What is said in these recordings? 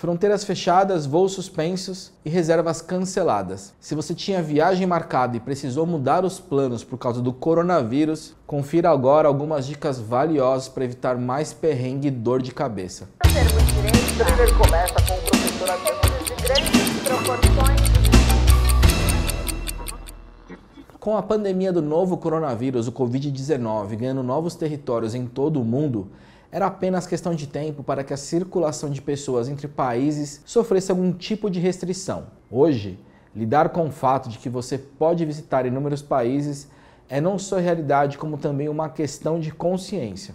fronteiras fechadas, voos suspensos e reservas canceladas. Se você tinha viagem marcada e precisou mudar os planos por causa do coronavírus, confira agora algumas dicas valiosas para evitar mais perrengue e dor de cabeça. Com a pandemia do novo coronavírus, o Covid-19, ganhando novos territórios em todo o mundo, era apenas questão de tempo para que a circulação de pessoas entre países sofresse algum tipo de restrição. Hoje, lidar com o fato de que você pode visitar inúmeros países é não só realidade, como também uma questão de consciência.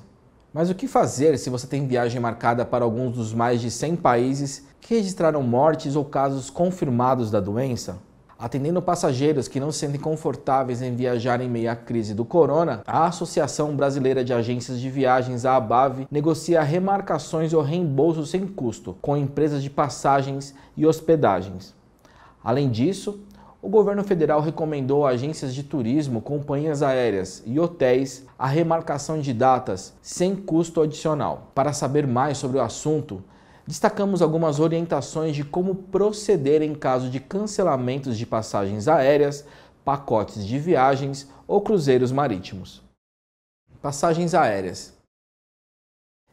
Mas o que fazer se você tem viagem marcada para alguns dos mais de 100 países que registraram mortes ou casos confirmados da doença? Atendendo passageiros que não se sentem confortáveis em viajar em meio à crise do corona, a Associação Brasileira de Agências de Viagens, a ABAV, negocia remarcações ou reembolsos sem custo com empresas de passagens e hospedagens. Além disso, o governo federal recomendou a agências de turismo, companhias aéreas e hotéis a remarcação de datas sem custo adicional. Para saber mais sobre o assunto, destacamos algumas orientações de como proceder em caso de cancelamentos de passagens aéreas, pacotes de viagens ou cruzeiros marítimos. Passagens aéreas.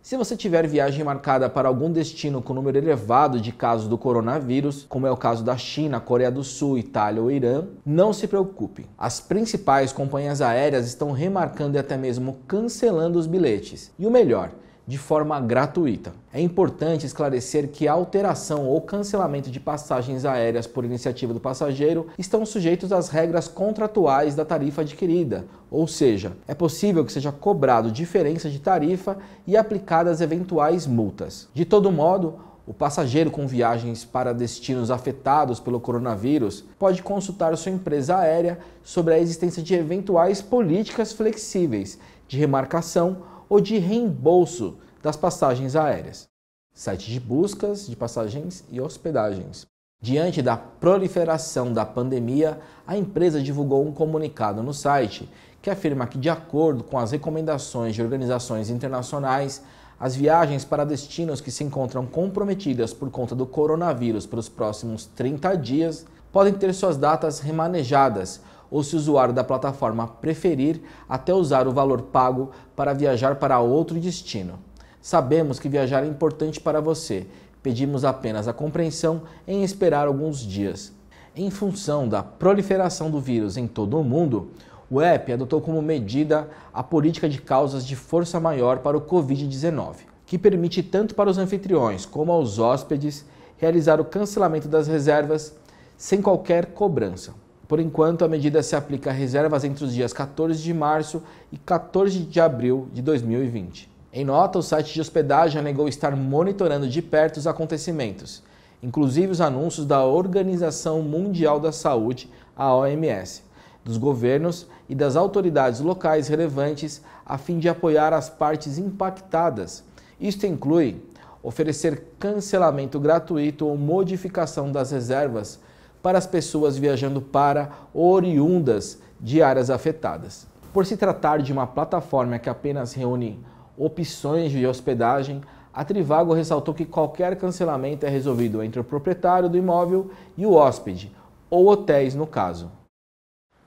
Se você tiver viagem marcada para algum destino com número elevado de casos do coronavírus, como é o caso da China, Coreia do Sul, Itália ou Irã, não se preocupe. As principais companhias aéreas estão remarcando e até mesmo cancelando os bilhetes. E o melhor, de forma gratuita. É importante esclarecer que a alteração ou cancelamento de passagens aéreas por iniciativa do passageiro estão sujeitos às regras contratuais da tarifa adquirida, ou seja, é possível que seja cobrado diferença de tarifa e aplicadas eventuais multas. De todo modo, o passageiro com viagens para destinos afetados pelo coronavírus pode consultar sua empresa aérea sobre a existência de eventuais políticas flexíveis de remarcação ou de reembolso das passagens aéreas, site de buscas de passagens e hospedagens. Diante da proliferação da pandemia, a empresa divulgou um comunicado no site que afirma que, de acordo com as recomendações de organizações internacionais, as viagens para destinos que se encontram comprometidas por conta do coronavírus para os próximos 30 dias podem ter suas datas remanejadas ou, se o usuário da plataforma preferir, até usar o valor pago para viajar para outro destino. Sabemos que viajar é importante para você, pedimos apenas a compreensão em esperar alguns dias. Em função da proliferação do vírus em todo o mundo, o app adotou como medida a política de causas de força maior para o Covid-19, que permite tanto para os anfitriões como aos hóspedes realizar o cancelamento das reservas sem qualquer cobrança. Por enquanto, a medida se aplica a reservas entre os dias 14 de março e 14 de abril de 2020. Em nota, o site de hospedagem negou estar monitorando de perto os acontecimentos, inclusive os anúncios da Organização Mundial da Saúde, a OMS, dos governos e das autoridades locais relevantes a fim de apoiar as partes impactadas. Isto inclui oferecer cancelamento gratuito ou modificação das reservas para as pessoas viajando para ou oriundas de áreas afetadas. Por se tratar de uma plataforma que apenas reúne opções de hospedagem, a Trivago ressaltou que qualquer cancelamento é resolvido entre o proprietário do imóvel e o hóspede, ou hotéis no caso.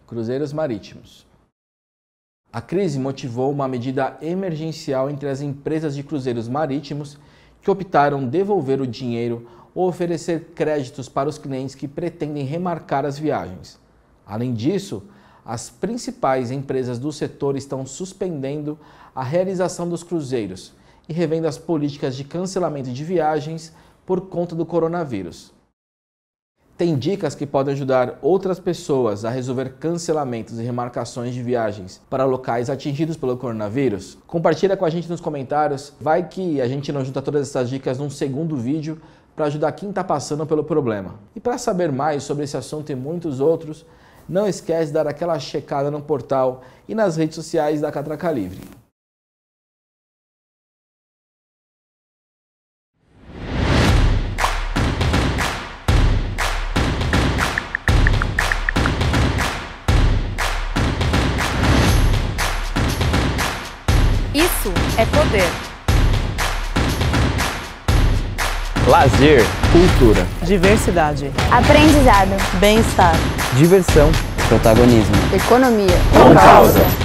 Cruzeiros marítimos. A crise motivou uma medida emergencial entre as empresas de cruzeiros marítimos que optaram devolver o dinheiro ou oferecer créditos para os clientes que pretendem remarcar as viagens. Além disso, as principais empresas do setor estão suspendendo a realização dos cruzeiros e revendo as políticas de cancelamento de viagens por conta do coronavírus. Tem dicas que podem ajudar outras pessoas a resolver cancelamentos e remarcações de viagens para locais atingidos pelo coronavírus? Compartilha com a gente nos comentários. Vai que a gente não junta todas essas dicas num segundo vídeo para ajudar quem está passando pelo problema. E para saber mais sobre esse assunto e muitos outros, não esquece de dar aquela checada no portal e nas redes sociais da Catraca Livre. Isso é poder. Lazer, cultura, diversidade, aprendizado, bem-estar, diversão, protagonismo, economia, com causa.